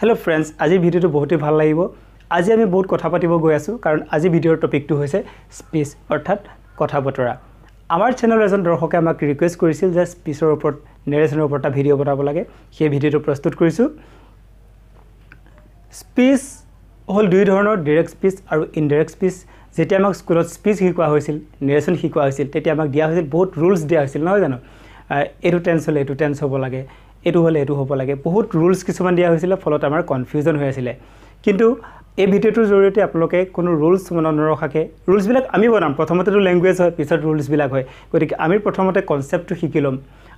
hello' friends আজিৰ ভিডিঅ'টো বহুতেই ভাল লাগিব আজি আমি বহুত কথা পাতিব গৈ আছোঁ কাৰণ আজি ভিডিঅ'ৰ টপিকটো হৈছে স্পীচ অৰ্থাৎ কথা বতৰা আমাৰ চেনেলৰ এজন দৰ্শকে আমাক ৰিকুৱেষ্ট কৰিছিল যে স্পীচৰ ওপৰত নেৰেশ্যনৰ ওপৰত এটা ভিডিঅ' বনাব লাগে সেই ভিডিঅ'টো প্ৰস্তুত কৰিছোঁ স্পীচ হ'ল দুই ধৰণৰ ডিৰেক্ট স্পীচ আৰু ইনডাইৰেক্ট স্পীচ যেতিয়া আমাক স্কুলত স্পীচ শিকোৱা হৈছিল নেৰেশ্যন শিকোৱা হৈছিল তেতিয়া আমাক দিয়া হৈছিল বহুত ৰুলছ দিয়া হৈছিল নহয় জানো এইটো টেঞ্চ হ'লে এইটো টেঞ্চ হ'ব লাগে এইটো হ'লে এইটো হ'ব লাগে বহুত ৰুলছ কিছুমান দিয়া হৈছিলে ফলত আমাৰ কনফিউজন হৈ আছিলে কিন্তু এই ভিডিঅ'টোৰ জৰিয়তে আপোনালোকে কোনো ৰুলছ মনত নৰখাকৈ ৰুলছবিলাক আমি বনাম প্ৰথমতেতো লেংগুৱেজ হয় পিছত ৰুলছবিলাক হয় গতিকে আমি প্ৰথমতে কনচেপ্টটো শিকি ল'ম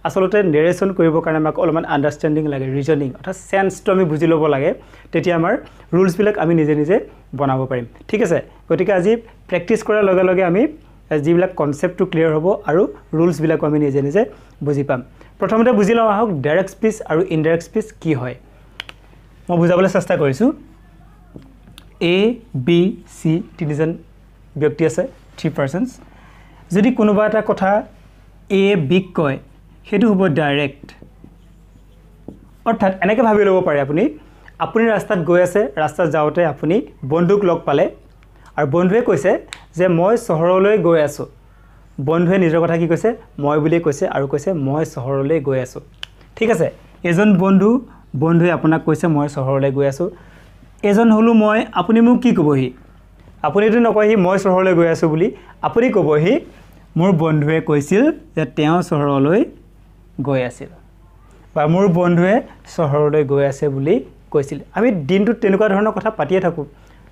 আচলতে নেৰেশ্যন কৰিবৰ কাৰণে আমাক অলপমান আণ্ডাৰষ্টেণ্ডিং লাগে ৰিজনিং অৰ্থাৎ চেন্সটো আমি বুজি ল'ব লাগে তেতিয়া আমাৰ ৰুলছবিলাক আমি নিজে নিজে বনাব পাৰিম ঠিক আছে গতিকে আজি প্ৰেক্টিচ কৰাৰ লগে লগে আমি যিবিলাক কনচেপ্টটো ক্লিয়াৰ হ'ব আৰু ৰুলছবিলাকো আমি নিজে নিজে বুজি পাম প্ৰথমতে বুজি লওঁ আহক ডাইৰেক্ট স্পীচ আৰু ইনডাইৰেক্ট স্পীচ কি হয় মই বুজাবলৈ চেষ্টা কৰিছোঁ এ বি চি তিনিজন ব্যক্তি আছে থ্ৰী পাৰ্চনছ যদি কোনোবা এটা কথা এ বিক কয় সেইটো হ'ব ডাইৰেক্ট অৰ্থাৎ এনেকৈ ভাবি ল'ব পাৰে আপুনি আপুনি ৰাস্তাত গৈ আছে ৰাস্তাত যাওঁতে আপুনি বন্ধুক লগ পালে আৰু বন্ধুৱে কৈছে যে মই চহৰলৈ গৈ আছোঁ বন্ধুৱে নিজৰ কথা কি কৈছে মই বুলিয়ে কৈছে আৰু কৈছে মই চহৰলৈ গৈ আছোঁ ঠিক আছে এজন বন্ধু বন্ধুৱে আপোনাক কৈছে মই চহৰলৈ গৈ আছোঁ এজন হ'লোঁ মই আপুনি মোক কি ক'বহি আপুনিতো নকয়হি মই চহৰলৈ গৈ আছোঁ বুলি আপুনি ক'বহি মোৰ বন্ধুৱে কৈছিল যে তেওঁ চহৰলৈ গৈ আছিল বা মোৰ বন্ধুৱে চহৰলৈ গৈ আছে বুলি কৈছিল আমি দিনটোত তেনেকুৱা ধৰণৰ কথা পাতিয়ে থাকোঁ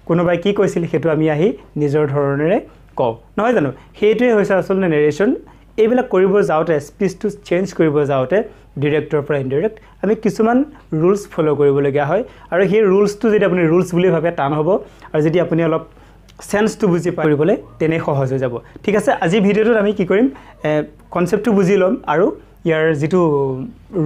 কোনোবাই কি কৈছিল সেইটো আমি আহি নিজৰ ধৰণেৰে কওঁ নহয় জানো সেইটোৱে হৈছে আচলতে নেৰেশ্যন এইবিলাক কৰিব যাওঁতে স্পীচটো চেঞ্জ কৰিব যাওঁতে ডিৰেক্টৰ পৰা ইনডাইৰেক্ট আমি কিছুমান ৰুলচ ফ'ল' কৰিবলগীয়া হয় আৰু সেই ৰুলচটো যদি আপুনি ৰুলচ বুলি ভাবে টান হ'ব আৰু যদি আপুনি অলপ চেঞ্চটো বুজি পাই কৰিবলৈ তেনেই সহজ হৈ যাব ঠিক আছে আজি ভিডিঅ'টোত আমি কি কৰিম কনচেপ্টটো বুজি ল'ম আৰু ইয়াৰ যিটো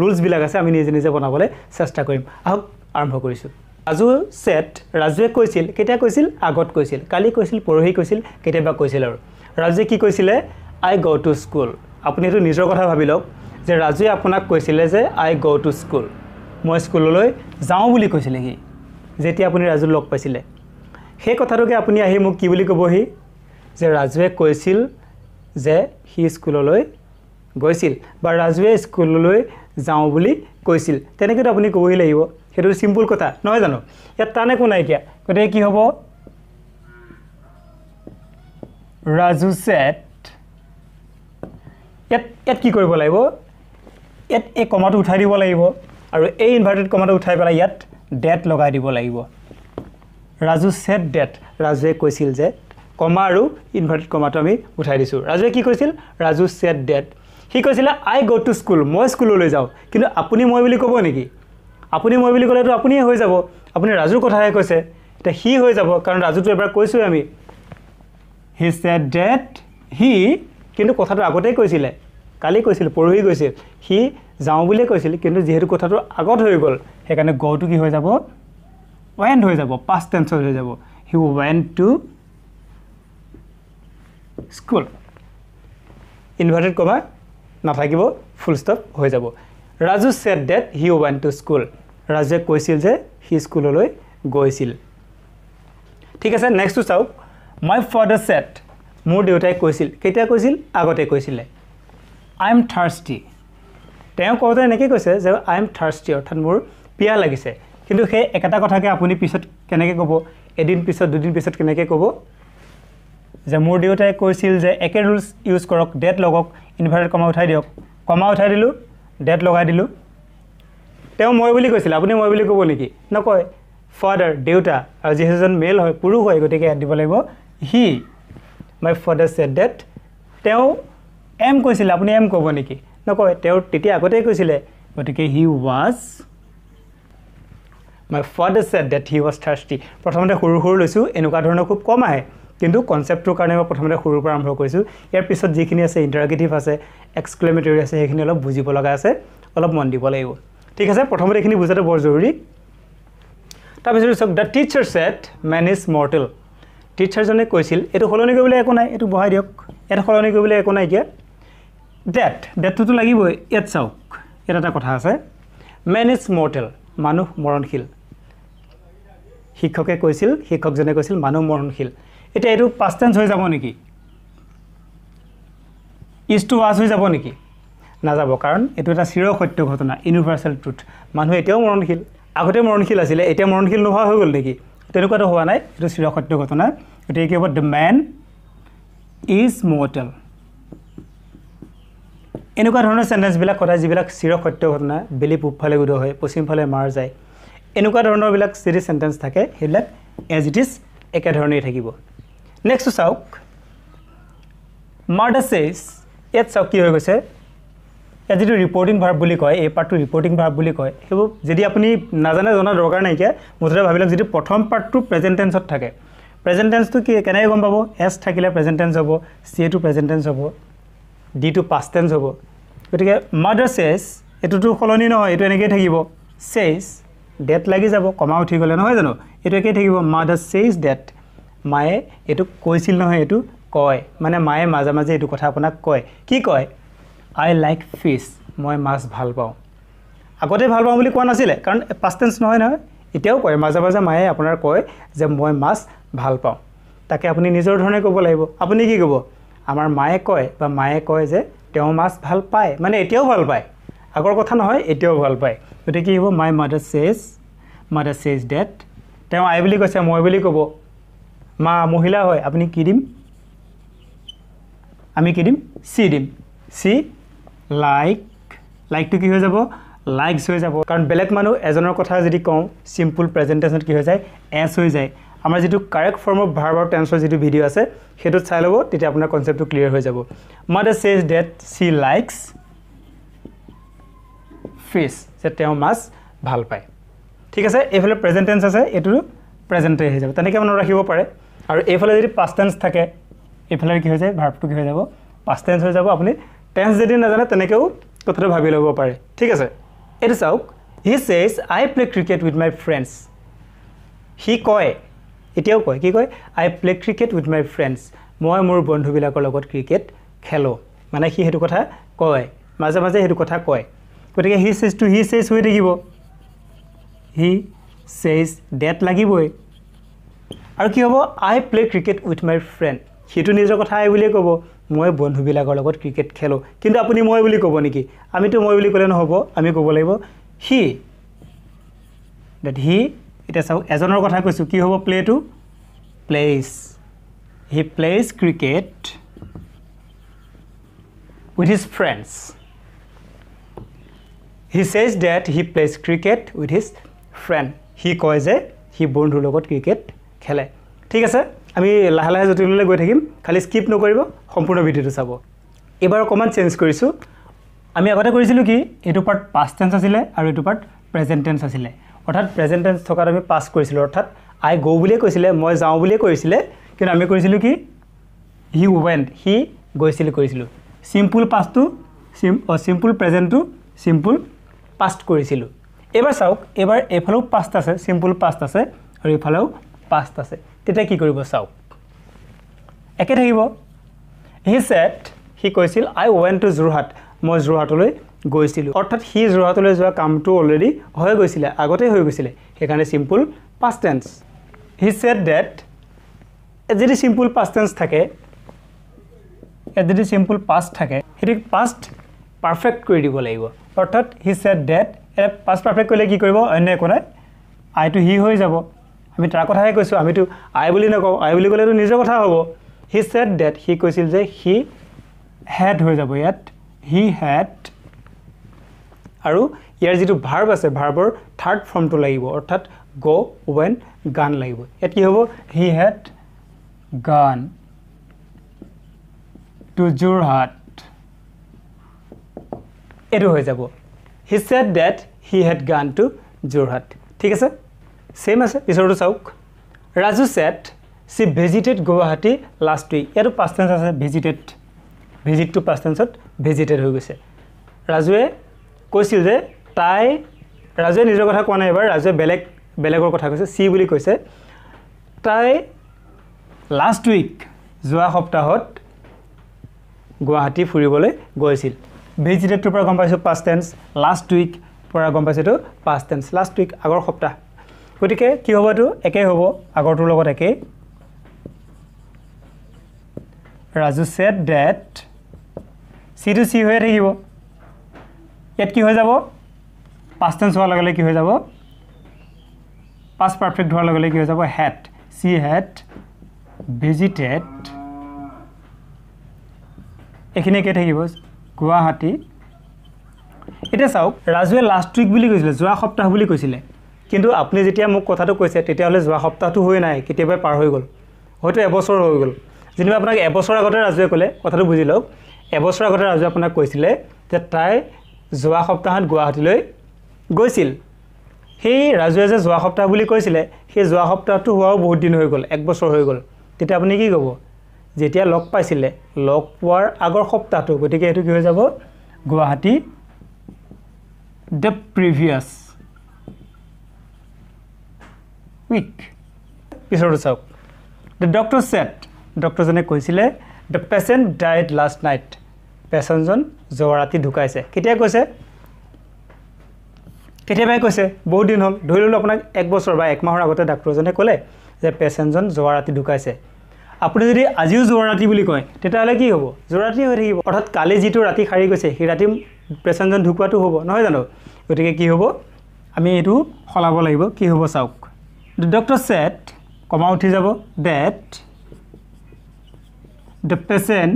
ৰুলচবিলাক আছে আমি নিজে নিজে বনাবলৈ চেষ্টা কৰিম আহক আৰম্ভ কৰিছোঁ ৰাজু ছেট ৰাজুৱে কৈছিল কেতিয়া কৈছিল আগত কৈছিল কালি কৈছিল পৰহি কৈছিল কেতিয়াবা কৈছিল আৰু ৰাজুৱে কি কৈছিলে আই গ' টু স্কুল আপুনি এইটো নিজৰ কথা ভাবি লওক যে ৰাজুৱে আপোনাক কৈছিলে যে আই গ' টু স্কুল মই স্কুললৈ যাওঁ বুলি কৈছিলে সি যেতিয়া আপুনি ৰাজু লগ পাইছিলে সেই কথাটোকে আপুনি আহি মোক কি বুলি ক'বহি যে ৰাজুৱে কৈছিল যে সি স্কুললৈ গৈছিল বা ৰাজুৱে স্কুললৈ যাওঁ বুলি কৈছিল তেনেকৈতো আপুনি ক'বহি লাগিব সেইটো চিম্পুল কথা নহয় জানো ইয়াত তান একো নাইকিয়া গতিকে কি হ'ব ৰাজু চেট ইয়াত ইয়াত কি কৰিব লাগিব ইয়াত এই কমাটো উঠাই দিব লাগিব আৰু এই ইনভাৰ্টেড কমাটো উঠাই পেলাই ইয়াত ডেট লগাই দিব লাগিব ৰাজু ছেট ডেট ৰাজুৱে কৈছিল যে কমা আৰু ইনভাৰ্টেড কমাটো আমি উঠাই দিছোঁ ৰাজুৱে কি কৈছিল ৰাজু ছেট ডেট সি কৈছিলে আই গ' টু স্কুল মই স্কুললৈ যাওঁ কিন্তু আপুনি মই বুলি ক'ব নেকি আপুনি মই বুলি ক'লেতো আপুনিয়ে হৈ যাব আপুনি ৰাজুৰ কথাহে কৈছে এতিয়া সি হৈ যাব কাৰণ ৰাজুটো এবাৰ কৈছোঁ আমি হি ছেড ডেট সি কিন্তু কথাটো আগতেই কৈছিলে কালি কৈছিল পৰহি গৈছিল সি যাওঁ বুলিয়ে কৈছিল কিন্তু যিহেতু কথাটো আগত হৈ গ'ল সেইকাৰণে গটো কি হৈ যাব ৱেণ্ড হৈ যাব পাষ্ট টেঞ্চত হৈ যাব he went to school inverted comma নাথাকিব ফুল ষ্টপ হৈ যাব ৰাজু ছেট ডেট হি ৱেন টু স্কুল ৰাজুৱে কৈছিল যে সি স্কুললৈ গৈছিল ঠিক আছে নেক্সটটো চাওক মাই ফাদাৰ ছেট মোৰ দেউতাই কৈছিল কেতিয়া কৈছিল আগতে কৈছিলে আই এম থাৰ্ষ্টি তেওঁ কওঁতে এনেকৈ কৈছে যে আই এম থাৰ্ষ্টি অৰ্থাৎ মোৰ পিয়াহ লাগিছে কিন্তু সেই একেটা কথাকে আপুনি পিছত কেনেকৈ ক'ব এদিন পিছত দুদিন পিছত কেনেকৈ ক'ব যে মোৰ দেউতাই কৈছিল যে একে ৰুলছ ইউজ কৰক ডেট লগাওক ইনভাৰ্টাৰ কমা উঠাই দিয়ক কমা উঠাই দিলোঁ ডেট লগাই দিলোঁ তেওঁ মই বুলি কৈছিলে আপুনি মই বুলি ক'ব নেকি নকয় ফাদাৰ দেউতা আৰু যিহেতুজন মেল হয় পুৰুষ হয় গতিকে ইয়াত দিব লাগিব he my father said that তেওঁ এম কৈছিলে আপুনি এম ক'ব নেকি নকয় তেওঁ তেতিয়া আগতেই কৈছিলে গতিকে he was my father said that he was thirsty প্ৰথমতে সৰু সৰু লৈছোঁ এনেকুৱা ধৰণৰ খুব কম আহে কিন্তু কনচেপ্টটোৰ কাৰণে মই প্ৰথমতে সৰুৰ পৰা আৰম্ভ কৰিছোঁ ইয়াৰ পিছত যিখিনি আছে ইণ্টাৰগেটিভ আছে এক্সক্লেমেটৰী আছে সেইখিনি অলপ বুজিব লগা আছে অলপ মন দিব লাগিব ঠিক আছে প্ৰথমতে এইখিনি বুজাটো বৰ জৰুৰী তাৰপিছত চাওক the teacher said man is mortal টিচাৰজনে কৈছিল এইটো সলনি কৰিবলৈ একো নাই এইটো বহাই দিয়ক ইয়াত সলনি কৰিবলৈ একো নাই এতিয়া ডেট ডেটটোতো লাগিবই ইয়াত চাওক ইয়াত এটা কথা আছে মেন ইজ মৰ্টেল মানুহ মৰণশীল শিক্ষকে কৈছিল শিক্ষকজনে কৈছিল মানুহ মৰণশীল এতিয়া এইটো পাষ্ট টেন্স হৈ যাব নেকি ইজ টু ৱাছ হৈ যাব নেকি নাযাব কাৰণ এইটো এটা চিৰ সত্য ঘটনা ইউনিভাৰ্চেল ট্ৰুথ মানুহ এতিয়াও মৰণশীল আগতে মৰণশীল আছিলে এতিয়া মৰণশীল নোহোৱা হৈ গ'ল নেকি তেনেকুৱাটো হোৱা নাই এইটো চিৰ সত্য ঘটনা গতিকে কি হ'ব দ্য মেন ইজ মৰ্টেল এনেকুৱা ধৰণৰ চেণ্টেন্সবিলাক কথা যিবিলাক চিৰ সত্য ঘটনা বেলি পূবফালে উদয় হয় পশ্চিমফালে মাৰ যায় এনেকুৱা ধৰণৰবিলাক যদি চেণ্টেঞ্চ থাকে সেইবিলাক এজ ইট ইজ একেধৰণেই থাকিব নেক্সট চাওক মাৰ্ডাচেজ ইয়াত চাওক কি হৈ গৈছে ইয়াত যিটো ৰিপৰ্টিং ভাৰ্ব বুলি কয় এই পাৰ্টটো ৰিপৰ্টিং ভাৰ্ব বুলি কয় সেইবোৰ যদি আপুনি নাজানে জনা দৰকাৰ নাইকিয়া মুঠতে ভাবি লওক যিটো প্ৰথম পাৰ্টটো প্ৰেজেণ্টেঞ্চত থাকে প্ৰেজেণ্টেঞ্চটো কি কেনেকৈ গম পাব এছ থাকিলে প্ৰেজেণ্টেঞ্চ হ'ব চি এটো প্ৰেজেণ্টেঞ্চ হ'ব ডিটো পাষ্টেঞ্চ হ'ব গতিকে মাৰ্ডাৰ চেজ এইটোতো সলনি নহয় এইটো এনেকৈয়ে থাকিব চেজ ডেট লাগি যাব কমা উঠি গ'লে নহয় জানো এইটো একেই থাকিব মাৰ্ডাৰ চেজ ডেট মায়ে এইটো কৈছিল নহয় এইটো কয় মানে মায়ে মাজে মাজে এইটো কথা আপোনাক কয় কি কয় আই লাইক ফিচ মই মাছ ভাল পাওঁ আগতে ভাল পাওঁ বুলি কোৱা নাছিলে কাৰণ পাষ্টেঞ্চ নহয় নহয় এতিয়াও কয় মাজে মাজে মায়ে আপোনাৰ কয় যে মই মাছ ভাল পাওঁ তাকে আপুনি নিজৰ ধৰণে ক'ব লাগিব আপুনি কি ক'ব আমাৰ মায়ে কয় বা মায়ে কয় যে তেওঁ মাছ ভাল পায় মানে এতিয়াও ভাল পায় আগৰ কথা নহয় এতিয়াও ভাল পায় গতিকে কি হ'ব my mother says mother says that তেওঁ আই বুলি কৈছে মই বুলি ক'ব মা মহিলা হয় আপুনি কি দিম আমি কি দিম চি দিম চি লাইক লাইকটো কি হৈ যাব লাইকছ হৈ যাব কাৰণ বেলেগ মানুহ এজনৰ কথা যদি কওঁ চিম্পুল প্ৰেজেণ্টেশ্যনত কি হৈ যায় এছ হৈ যায় আমাৰ যিটো কাৰেক্ট ফৰ্ম অফ ভাৰ আৰু টেন্সৰ যিটো ভিডিঅ' আছে সেইটোত চাই ল'ব তেতিয়া আপোনাৰ কনচেপ্টটো ক্লিয়াৰ হৈ যাব mother says is that she likes fish যে তেওঁ মাছ ভাল পায় ঠিক আছে এইফালে প্ৰেজেণ্টেঞ্চ আছে এইটো প্ৰেজেণ্টেই হৈ যাব তেনেকৈ মনত ৰাখিব পাৰে আৰু এইফালে যদি পাষ্ট টেন্স থাকে এইফালে কি হৈ যায় ভাৰ্ভটো কি হৈ যাব পাষ্ট টেন্স হৈ যাব আপুনি টেন্স যদি নাজানে তেনেকৈও কথাটো ভাবি ল'ব পাৰে ঠিক আছে এইটো চাওক he says I play cricket with my friends সি কয় এতিয়াও কয় কি কয় I play cricket with my friends মই মোৰ বন্ধুবিলাকৰ লগত ক্ৰিকেট খেলোঁ মানে সি সেইটো কথা কয় মাজে মাজে সেইটো কথা কয় গতিকে হি চেজটো হি চেজ হৈ থাকিব হি চেজ ডেট লাগিবই আৰু কি হ'ব I play cricket with my friend সেইটো নিজৰ কথা আই বুলিয়ে ক'ব মই বন্ধুবিলাকৰ লগত ক্ৰিকেট খেলোঁ কিন্তু আপুনি মই বুলি ক'ব নেকি আমিতো মই বুলি ক'লে নহ'ব আমি ক'ব লাগিব সি ডেট সি এতিয়া চাওক এজনৰ কথা কৈছোঁ কি হ'ব প্লেটো plays he plays cricket with his friends he says that he plays cricket with his friend সি কয় যে সি বন্ধুৰ লগত ক্ৰিকেট খেলে ঠিক আছে আমি লাহে লাহে জটিললৈ গৈ থাকিম খালি স্কিপ নকৰিব সম্পূৰ্ণ ভিডিঅ'টো চাব এইবাৰ অকণমান চেঞ্জ কৰিছোঁ আমি আগতে কৰিছিলোঁ কি এইটো পাৰ্ট পাষ্ট টেঞ্চ আছিলে আৰু এইটো পাৰ্ট প্ৰেজেণ্ট টেঞ্চ আছিলে অৰ্থাৎ প্ৰেজেণ্ট টেঞ্চ থকাত আমি পাছ কৰিছিলোঁ অৰ্থাৎ আই গ' বুলিয়ে কৈছিলে মই যাওঁ বুলিয়ে কৈছিলে কিন্তু আমি কৰিছিলোঁ কি হি ৱেণ্ট সি গৈছিলে কৰিছিলোঁ চিম্পুল পাষ্টটো চিম চিম্পুল প্ৰেজেণ্টটো চিম্পুল পাষ্ট কৰিছিলোঁ এইবাৰ চাওক এইবাৰ এইফালেও পাষ্ট আছে চিম্পুল পাষ্ট আছে আৰু এইফালেও পাষ্ট আছে তেতিয়া কি কৰিব চাওক একে থাকিব হি ছেট সি কৈছিল আই ৱেন টু যোৰহাট মই যোৰহাটলৈ গৈছিলোঁ অৰ্থাৎ সি যোৰহাটলৈ যোৱা কামটো অলৰেডি হৈ গৈছিলে আগতেই হৈ গৈছিলে সেইকাৰণে simple past tense he said that যদি চিম্পুল পাষ্ট টেন্স থাকে যদি চিম্পুল পাষ্ট থাকে সেইটো পাষ্ট পাৰফেক্ট কৰি দিব লাগিব অৰ্থাৎ হি ছেট ডেট এটা পাষ্ট পাৰফেক্ট কৰিলে কি কৰিব অন্য একো নাই আইটো সি হৈ যাব আমি তাৰ কথাহে কৈছোঁ আমিতো আই বুলি নকওঁ আই বুলি ক'লেতো নিজৰ কথা হ'ব হি ছেট ডেট সি কৈছিল যে সি হেড হৈ যাব ইয়াত হি হেড আৰু ইয়াৰ যিটো ভাৰ্ব আছে ভাৰ্বৰ থাৰ্ড ফৰ্মটো লাগিব অৰ্থাৎ গ' ৱেন গান লাগিব ইয়াত কি হ'ব হি হেড গান টু যোৰ হাট এইটো হৈ যাব he said that he had gone to Jorhat ঠিক আছে চেম আছে পিছৰটো চাওক Raju said she visited Guwahati last week ইয়াতো পাঁচ টেঞ্চ আছে ভিজিটেড ভিজিটটো পাঁচ টেঞ্চত ভিজিটেড হৈ গৈছে ৰাজুৱে কৈছিল যে তাই ৰাজুৱে নিজৰ কথা কোৱা নাই এবাৰ ৰাজুৱে বেলেগ বেলেগৰ কথা কৈছে চি বুলি কৈছে তাই লাষ্ট উইক যোৱা সপ্তাহত গুৱাহাটী ফুৰিবলৈ গৈছিল ভিজিটেডটোৰ পৰা গম পাইছোঁ পাঁচ টেঞ্চ লাষ্ট উইকৰ পৰা গম পাইছোঁ এইটো পাঁচ লাষ্ট উইক আগৰ সপ্তাহ গতিকে কি হব এইটো একেই হব আগৰটোৰ লগত একেই Raju said that she to she হয়ে থাকি ইত্যাদ কি হৈ যাব পাঁচ টেন্স হওয়ার লগে কি হৈ যাব পাঁচ পারফেক্ট হোৱাৰ লগে লগে কি হৈ যাব হেট চি হেট ভিজিটেড এখিন একেই থাকিব গুৱাহাটী এতিয়া চাওক ৰাজুৱে লাষ্ট উইক বুলি কৈছিলে যোৱা সপ্তাহ বুলি কৈছিলে কিন্তু আপুনি যেতিয়া মোক কথাটো কৈছে তেতিয়াহ'লে যোৱা সপ্তাহটো হৈ নাই কেতিয়াবাই পাৰ হৈ গ'ল হয়তো এবছৰ হৈ গ'ল যেনিবা আপোনাক এবছৰ আগতে ৰাজুৱে ক'লে কথাটো বুজি লওক এবছৰ আগতে ৰাজুৱে আপোনাক কৈছিলে যে তাই যোৱা সপ্তাহত গুৱাহাটীলৈ গৈছিল সেই ৰাজুৱে যে যোৱা সপ্তাহ বুলি কৈছিলে সেই যোৱা সপ্তাহটো হোৱাও বহুত দিন হৈ গ'ল এক বছৰ হৈ গ'ল তেতিয়া আপুনি কি ক'ব যেতিয়া লগ পাইছিলে লগ পোৱাৰ আগৰ সপ্তাহটো গতিকে সেইটো কি হৈ যাব গুৱাহাটী দ্য প্ৰিভিয়াছ উইক পিছৰ চাওক দ্য ডক্টৰ চেট ডক্টৰজনে কৈছিলে the patient died last night পেচেণ্টজন যোৱা ৰাতি ঢুকাইছে কেতিয়া কৈছে কেতিয়াবাই কৈছে বহুত দিন হ'ল ধৰি ল'লোঁ আপোনাক এক বছৰ বা একমাহৰ আগতে ডাক্তৰজনে ক'লে যে পেচেণ্টজন যোৱা ৰাতি ঢুকাইছে আপুনি যদি আজিও যোৱা ৰাতি বুলি কয় তেতিয়াহ'লে কি হ'ব যোৱা ৰাতি হৈ থাকিব অৰ্থাৎ কালি যিটো ৰাতি সাৰি গৈছে সেই ৰাতি পেচেণ্টজন ঢুকোৱাটো হ'ব নহয় জানো গতিকে কি হ'ব আমি এইটো সলাব লাগিব কি হ'ব চাওক দ্য ডক্টৰ ছেট কমা উঠি যাব that the patient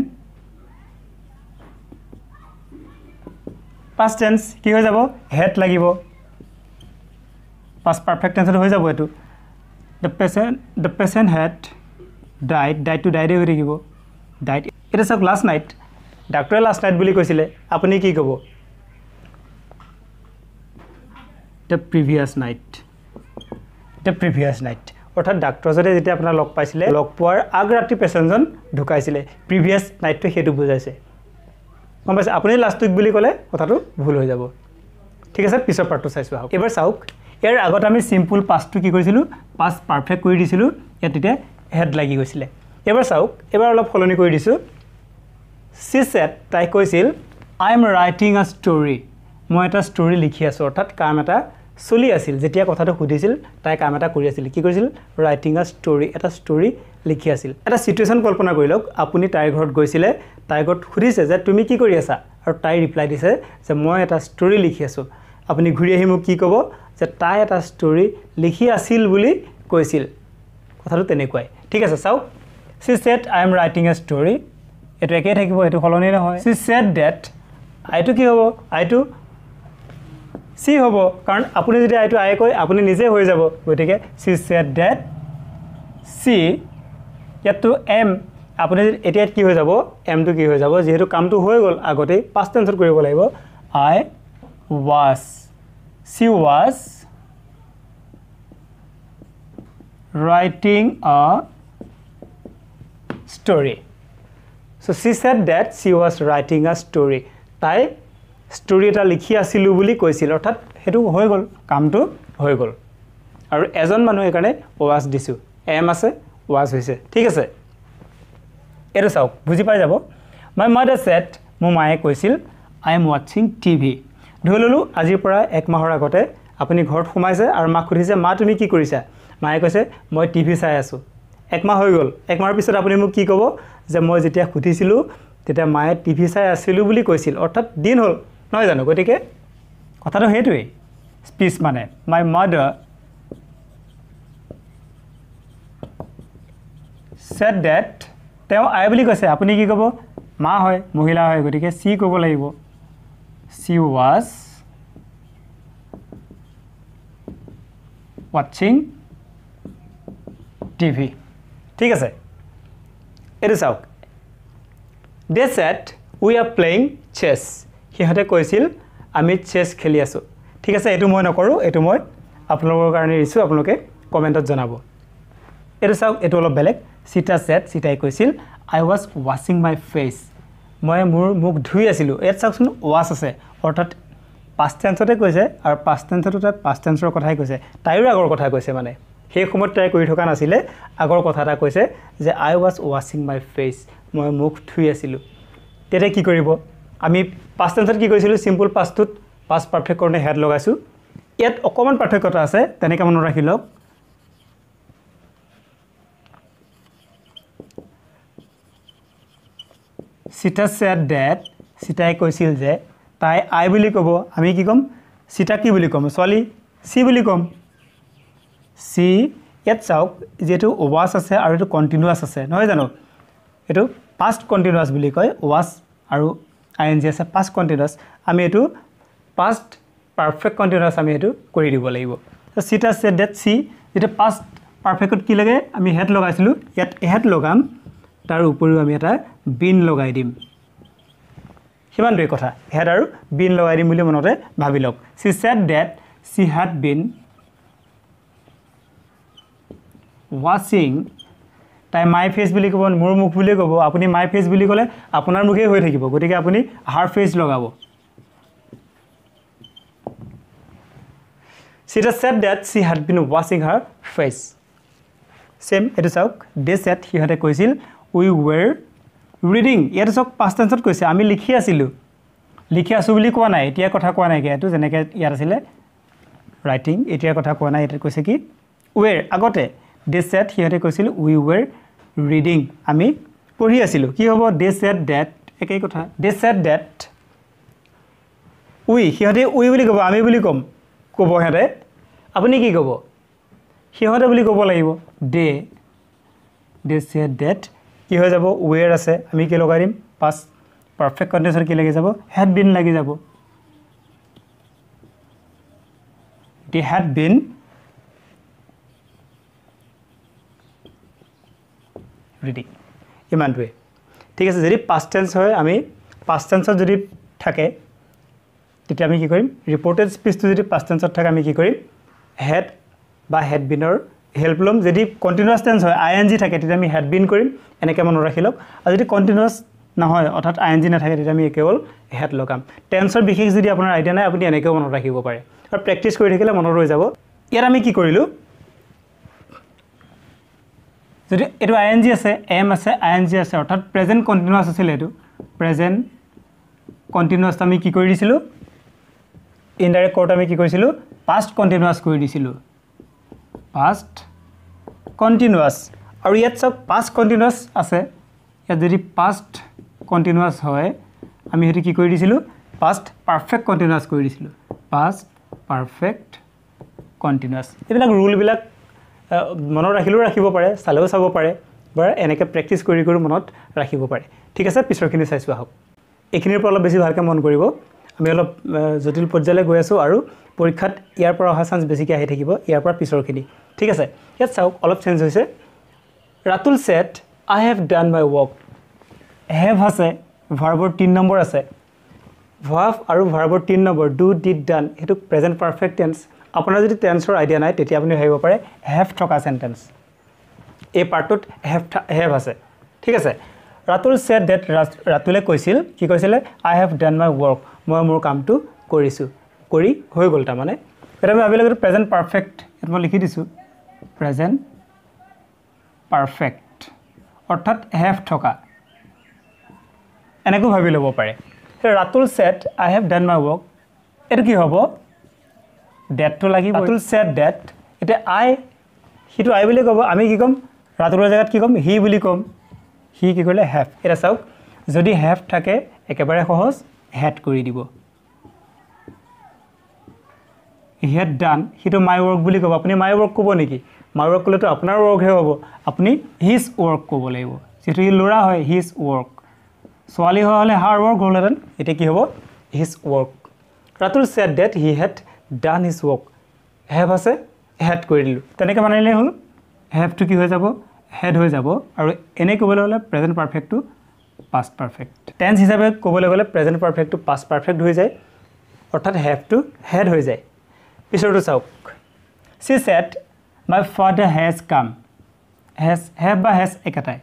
past tense কি হৈ যাব হেড লাগিব পাষ্ট পাৰফেক্ট টেঞ্চত হৈ যাব এইটো the patient the patient had died ডাইটটো ডাইটেই হৈ থাকিব ডাইট এতিয়া চাওক লাষ্ট নাইট ডাক্তৰে লাষ্ট নাইট বুলি কৈছিলে আপুনি কি ক'ব the previous night the previous night অৰ্থাৎ ডাক্তৰজনে যেতিয়া আপোনাৰ লগ পাইছিলে লগ পোৱাৰ আগ ৰাতি পেচেণ্টজন ঢুকাইছিলে প্ৰিভিয়াছ নাইটটো সেইটো বুজাইছে গম পাইছে আপুনি লাষ্ট উইক বুলি ক'লে কথাটো ভুল হৈ যাব ঠিক আছে পিছৰ পাৰ্টটো চাইছোঁ আহক এইবাৰ চাওক ইয়াৰ আগত আমি চিম্পুল পাছটো কি কৰিছিলোঁ পাছ পাৰফেক্ট কৰি দিছিলোঁ ইয়াত তেতিয়া হেড লাগি গৈছিলে এইবাৰ চাওক এইবাৰ অলপ সলনি কৰি দিছোঁ চি চেট তাই কৈছিল I am writing a story মই এটা ষ্ট'ৰী লিখি আছোঁ অৰ্থাৎ কাম এটা চলি আছিল যেতিয়া কথাটো সুধিছিল তাই কাম এটা কৰি আছিল কি কৰিছিল ৰাইটিং আ ষ্টৰী এটা ষ্টৰী লিখি আছিল এটা চিটুৱেশ্যন কল্পনা কৰি লওক আপুনি তাইৰ ঘৰত গৈছিলে তাইৰ ঘৰত সুধিছে যে তুমি কি কৰি আছা আৰু তাই ৰিপ্লাই দিছে যে মই এটা ষ্টৰী লিখি আছোঁ আপুনি ঘূৰি আহি মোক কি ক'ব যে তাই এটা ষ্টৰী লিখি আছিল বুলি কৈছিল কথাটো তেনেকুৱাই ঠিক আছে চাওক she said I am writing a story এইটো একেই থাকিব এইটো সলনি নহয় চি ছেট ডেট আইটো কি হ'ব আইটো চি হ'ব কাৰণ আপুনি যদি আইটো আই কয় আপুনি নিজে হৈ যাব গতিকে চি চেট ডেট চি ইয়াততো এম আপুনি এতিয়া কি হৈ যাব এমটো কি হৈ যাব যিহেতু কামটো হৈ গ'ল আগতেই পাঁচ টেঞ্চত কৰিব লাগিব I was she was writing a story so' she said that she was writing a story তাই ষ্টৰি এটা লিখি আছিলোঁ বুলি কৈছিল অৰ্থাৎ সেইটো হৈ গ'ল কামটো হৈ গ'ল আৰু এজন মানুহ সেইকাৰণে ৱাচ দিছোঁ এম আছে ৱাচ হৈছে ঠিক আছে এইটো চাওক বুজি পাই যাব মাই মাদাৰ ছেট মোৰ মায়ে কৈছিল আই এম ৱাচিং টিভি ধৰি ল'লোঁ আজিৰ পৰা একমাহৰ আগতে আপুনি ঘৰত সোমাইছে আৰু মাক সুধিছে মা তুমি কি কৰিছা মায়ে কৈছে মই টিভি চাই আছোঁ একমাহ হৈ গ'ল একমাহৰ পিছত আপুনি মোক কি ক'ব যে মই যেতিয়া সুধিছিলোঁ তেতিয়া মায়ে টিভি চাই আছিলোঁ বুলি কৈছিল অৰ্থাৎ দিন হ'ল নহয় জানো গতিকে কথাটো সেইটোৱেই স্পীচ মানে মাই মাদাৰ ছেট ডেট তেওঁ আই বুলি কৈছে আপুনি কি ক'ব মা হয় মহিলা হয় গতিকে চি ক'ব লাগিব চি ৱাজ ৱাটছিং টিভি ঠিক আছে এইটো চাওক they said we are playing chess সিহঁতে কৈছিল আমি চেছ খেলি আছোঁ ঠিক আছে এইটো মই নকৰোঁ এইটো মই আপোনালোকৰ কাৰণে দিছোঁ আপোনালোকে কমেণ্টত জনাব এইটো চাওক এইটো অলপ বেলেগ চিটা চেট চিতাই কৈছিল আই ৱাজ ৱাশ্বিং মাই ফেচ মই মোৰ মুখ ধুই আছিলোঁ ইয়াত চাওকচোন ৱাছ আছে অৰ্থাৎ পাষ্ট টেঞ্চতে কৈছে আৰু পাষ্ট টেঞ্চতো তাই পাষ্ট টেঞ্চৰ কথাই কৈছে তাইৰো আগৰ কথা কৈছে মানে সেই সময়ত তাই কৰি থকা নাছিলে আগৰ কথা এটা কৈছে যে আই ৱাজ ৱাশ্বিং মাই ফেচ মই মুখ ধুই আছিলোঁ তেতিয়া কি কৰিব আমি পাষ্ট টেন্সত কি কৰিছিলোঁ চিম্পুল পাষ্টটোত পাষ্ট পাৰফেক্ট কৰোঁতে হেড লগাইছোঁ ইয়াত অকণমান পাৰ্থক্যতা আছে তেনেকৈ মনত ৰাখি লওক চিটা চেট ডেট চিতাই কৈছিল যে তাই আই বুলি ক'ব আমি কি ক'ম চিতা কি বুলি ক'ম ছোৱালী চি বুলি ক'ম চি ইয়াত চাওক যিহেতু ৱাছ আছে আৰু এইটো কণ্টিনিউৱাছ আছে নহয় জানো এইটো পাষ্ট কণ্টিনিউৱাছ বুলি কয় ৱাছ আৰু আই এন জি আছে পাষ্ট কণ্টিনিউছ আমি এইটো পাষ্ট পাৰফেক্ট কণ্টিনিউছ আমি এইটো কৰি দিব লাগিব চিট আছে ডেট চি যেতিয়া পাষ্ট পাৰফেক্টত কি লাগে আমি হেড লগাইছিলোঁ ইয়াত হেড লগাম তাৰ উপৰিও আমি এটা বিন লগাই দিম সিমানটোৱে কথা হেড আৰু বিন লগাই দিম বুলি মনতে ভাবি লওক she said that she had been ৱাশ্বিং তাই মাই ফেচ বুলি ক'ব মোৰ মুখ বুলিয়ে ক'ব আপুনি মাই ফেচ বুলি ক'লে আপোনাৰ মুখেই হৈ থাকিব গতিকে আপুনি হাৰ ফেচ লগাব she uh said that she had been ৱাচিং হাৰ ফেচ ছেম এইটো চাওক ডে ছেট সিহঁতে কৈছিল উই ৱেৰ ৰিডিং ইয়াতে চাওক পাঁচ টেন্সত কৈছে আমি লিখি আছিলোঁ লিখি আছোঁ বুলি কোৱা নাই এতিয়া কথা কোৱা নাইকৈ এইটো যেনেকৈ ইয়াত আছিলে ৰাইটিং এতিয়া কথা কোৱা নাই ইয়াতে কৈছে কি ৱেৰ আগতে দে ছেট সিহঁতে কৈছিল উই ৱেৰ ৰিডিং আমি পঢ়ি আছিলোঁ কি হ'ব দে চেট ডেট একেই কথা দে চেট ডেট উই সিহঁতে উই বুলি ক'ব আমি বুলি ক'ম ক'ব সিহঁতে আপুনি কি ক'ব সিহঁতে বুলি ক'ব লাগিব দে দে চেট ডেট কি হৈ যাব ৱেৰ আছে আমি কি লগাই দিম পাষ্ট পাৰফেক্ট কণ্ডিশ্যন কি লাগি যাব হেড বিন লাগি যাব দে হেড বিন ৰিডিং ইমানটোৱে ঠিক আছে যদি পাষ্ট টেঞ্চ হয় আমি পাষ্ট টেন্সত যদি থাকে তেতিয়া আমি কি কৰিম ৰিপৰ্টেড স্পীচটো যদি পাষ্ট টেন্সত থাকে আমি কি কৰিম হেড বা হেডবিনৰ হেল্প ল'ম যদি কণ্টিনিউৱাছ টেঞ্চ হয় আই এন জি থাকে তেতিয়া আমি হেডবিন কৰিম এনেকৈ মনত ৰাখি লওক আৰু যদি কণ্টিনিউৱাছ নহয় অৰ্থাৎ আই এন জি নাথাকে তেতিয়া আমি কেৱল হেড লগাম টেঞ্চৰ বিশেষ যদি আপোনাৰ আইডিয়া নাই আপুনি এনেকৈও মনত ৰাখিব পাৰে আৰু প্ৰেক্টিছ কৰি থাকিলে মনত ৰৈ যাব ইয়াত আমি কি কৰিলোঁ যদি এইটো আই এন জি আছে এম আছে আই এন জি আছে অৰ্থাৎ প্ৰেজেণ্ট কণ্টিনিউৱাছ আছিলে এইটো প্ৰেজেণ্ট কণ্টিনিউৱাছটো আমি কি কৰি দিছিলোঁ ইনডাইৰেক্ট কৰোঁতে আমি কি কৰিছিলোঁ পাষ্ট কণ্টিনিউৱাছ কৰি দিছিলোঁ পাষ্ট কণ্টিনিউৱাছ আৰু ইয়াত চাওক পাষ্ট কণ্টিনিউৱাছ আছে ইয়াত যদি পাষ্ট কণ্টিনিউৱাছ হয় আমি সেইটো কি কৰি দিছিলোঁ পাষ্ট পাৰফেক্ট কণ্টিনিউৱাছ কৰি দিছিলোঁ পাষ্ট পাৰফেক্ট কণ্টিনিউৱাছ এইবিলাক ৰুলবিলাক মনত ৰাখিলেও ৰাখিব পাৰে চালেও চাব পাৰে বা এনেকৈ প্ৰেক্টিচ কৰি কৰি মনত ৰাখিব পাৰে ঠিক আছে পিছৰখিনি চাইছোঁ আহক এইখিনিৰ পৰা অলপ বেছি ভালকৈ মন কৰিব আমি অলপ জটিল পৰ্যায়লৈ গৈ আছোঁ আৰু পৰীক্ষাত ইয়াৰ পৰা অহা চান্স বেছিকৈ আহি থাকিব ইয়াৰ পৰা পিছৰখিনি ঠিক আছে ইয়াত চাওক অলপ চেঞ্জ হৈছে Ratul said I have done my work have আছে ভাৰ্বৰ তিনি নম্বৰ আছে ভাৰ্ভ আৰু ভাৰ্ভৰ তিনি নম্বৰ ডু ডিড ডান সেইটো প্ৰেজেণ্ট পাৰফেক্ট টেন্স আপোনাৰ যদি টেন্সৰ আইডিয়া নাই তেতিয়া আপুনি ভাবিব পাৰে হেভ থকা চেণ্টেন্স এই পাৰ্টটোত হেভ হেভ আছে ঠিক আছে ৰাতুল ছেট ডেট ৰাতুলে কৈছিল কি কৈছিলে আই হেভ ডান মাই ৱৰ্ক মই মোৰ কামটো কৰিছোঁ কৰি হৈ গ'ল তাৰমানে এতিয়া আমি ভাবিলোঁ প্ৰেজেণ্ট পাৰফেক্ট এইটো মই লিখি দিছোঁ প্ৰেজেণ্ট পাৰফেক্ট অৰ্থাৎ হেভ থকা এনেকৈ ভাবি ল'ব পাৰে Ratul said I have done my work এইটো কি হ'ব ডেটটো লাগিব ৰাতুল ছেট ডেট এতিয়া আই সিটো আই বুলি ক'ব আমি কি ক'ম ৰাতুলৰ জেগাত কি ক'ম হি বুলি ক'ম সি কি কৰিলে হেভ এতিয়া চাওক যদি হেভ থাকে একেবাৰে সহজ হেড কৰি দিব হেড ডান সিটো মাই ৱৰ্ক বুলি ক'ব আপুনি মাই ৱৰ্ক ক'ব নেকি মাই ৱৰ্ক ক'লেতো আপোনাৰ ৱৰ্কহে হ'ব আপুনি হিজ ৱৰ্ক ক'ব লাগিব যিহেতু সি ল'ৰা হয় হিজ ৱৰ্ক ছোৱালী হোৱা হ'লে হাৰ ৱৰ্ক হ'লহেঁতেন এতিয়া কি হ'ব his work Ratul said that he had done his work have আছে হেড কৰি দিলোঁ তেনেকৈ মানিলেই হ'ল হেভটো কি হৈ যাব হেড হৈ যাব আৰু এনে ক'বলৈ হ'লে প্ৰেজেণ্ট পাৰফেক্টটো পাষ্ট পাৰফেক্ট টেন্স হিচাপে ক'বলৈ গ'লে প্ৰেজেণ্ট পাৰফেক্টটো পাষ্ট পাৰফেক্ট হৈ যায় অৰ্থাৎ হেভটো হেড হৈ যায় পিছৰটো চাওক she said my father has come has have বা হেজ একেটাই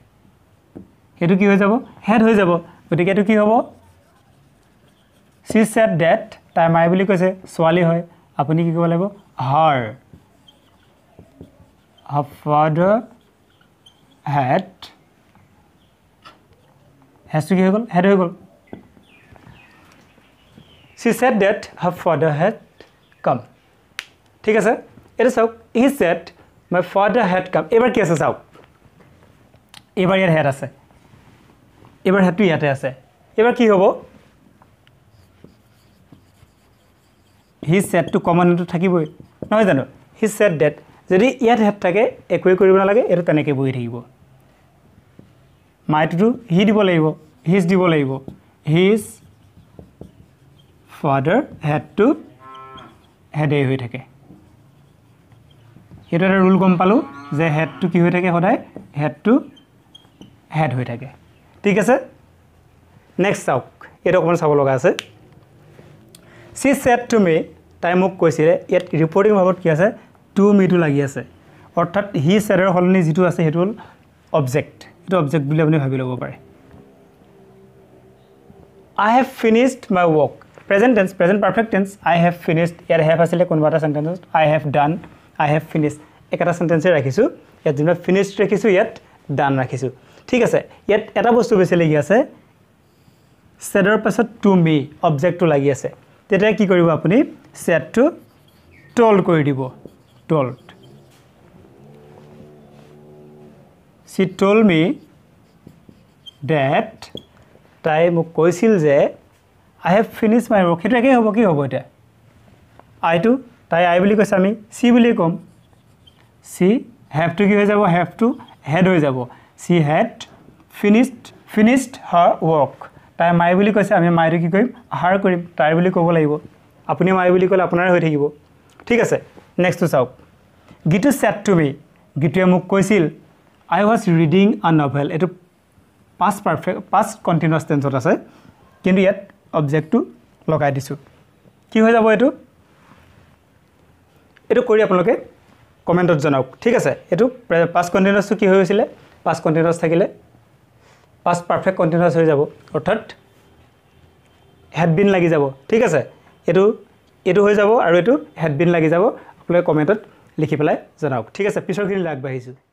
সেইটো কি হৈ যাব হেড হৈ যাব গতিকে এইটো কি হ'ব চি ছেট ডেট তাই মায়ে বুলি কৈছে ছোৱালী হয় আপুনি কি কৰিব লাগিব হাৰ হাফ ফাদাৰ হেড হেডটো কি হৈ গ'ল হেড হৈ গ'ল she said that her father had come ঠিক আছে এইটো চাওক he said my father had come এইবাৰ কি আছে চাওক এইবাৰ ইয়াত হেড আছে এবাৰ সেইটো ইয়াতে আছে এবাৰ কি হ'ব হি ছেট টু কমনটো থাকিবই নহয় জানো হি ছেট ডেট যদি ইয়াত হেট থাকে একোৱে কৰিব নালাগে এইটো তেনেকৈ বহি থাকিব মাইটোতো হি দিব লাগিব হিজ দিব লাগিব হিজ ফাদাৰ টু হেডে হৈ থাকে সেইটো এটা ৰুল গম পালোঁ যে হেডটো কি হৈ থাকে সদায় হেডটো হেড হৈ থাকে ঠিক আছে নেক্সট চাওক এইটো অকণমান চাব লগা আছে চি চেট টু মি তাই মোক কৈছিলে ইয়াত ৰিপৰ্টিং ভাৱত কি আছে টু মিটো লাগি আছে অৰ্থাৎ সি চেটৰ সলনি যিটো আছে সেইটো হ'ল অবজেক্ট সেইটো অবজেক্ট বুলি আপুনি ভাবি ল'ব পাৰে I have finished my work present tense present perfect tense I have finished ইয়াৰ হেভ আছিলে কোনোবা এটা চেণ্টেঞ্চত I have done I have finish একেটা চেণ্টেঞ্চেই ৰাখিছোঁ ইয়াত যোনবিলাক ফিনিছড ৰাখিছোঁ ইয়াত ডান ৰাখিছোঁ ঠিক আছে ইয়াত এটা বস্তু বেছি লাগি আছে ছেটৰ পাছত টু মি অবজেক্টটো লাগি আছে তেতিয়া কি কৰিব আপুনি ছেটটো টল কৰি দিব told she told me that তাই মোক কৈছিল যে I have finish my work সেইটো একেই হ'ব কি হ'ব এতিয়া আইটো তাই আই বুলি কৈছে আমি চি বুলিয়ে ক'ম চি হেভটো কি হৈ যাব হেভটো হেড হৈ যাব she had finished finished her work তাই মাই বুলি কৈছে আমি মাইটো কি কৰিম আহাৰ কৰিম তাইৰ বুলি ক'ব লাগিব আপুনি মাই বুলি ক'লে আপোনাৰ হৈ থাকিব ঠিক আছে নেক্সটটো চাওক গীতু চেট টু মি গীতুৱে মোক কৈছিল I was reading a novel এইটো পাঁচ পাৰফেক্ট পাঁচ কণ্টিনিউৱাছ টেঞ্চত আছে কিন্তু ইয়াত অবজেক্টটো লগাই দিছোঁ কি হৈ যাব এইটো এইটো কৰি আপোনালোকে কমেণ্টত জনাওক ঠিক আছে এইটো পাঁচ কণ্টিনিউৱাছটো কি হৈ গৈছিলে পাঁচ কণ্টিনিউৱাছ থাকিলে পাঁচ পাৰফেক্ট কণ্টিনিউৱাছ হৈ যাব অৰ্থাৎ হেডবিন লাগি যাব ঠিক আছে এইটো এইটো হৈ যাব আৰু এইটো হেডবিন লাগি যাব আপোনালোকে কমেণ্টত লিখি পেলাই জনাওক ঠিক আছে পিছৰখিনিলৈ আগবাঢ়িছোঁ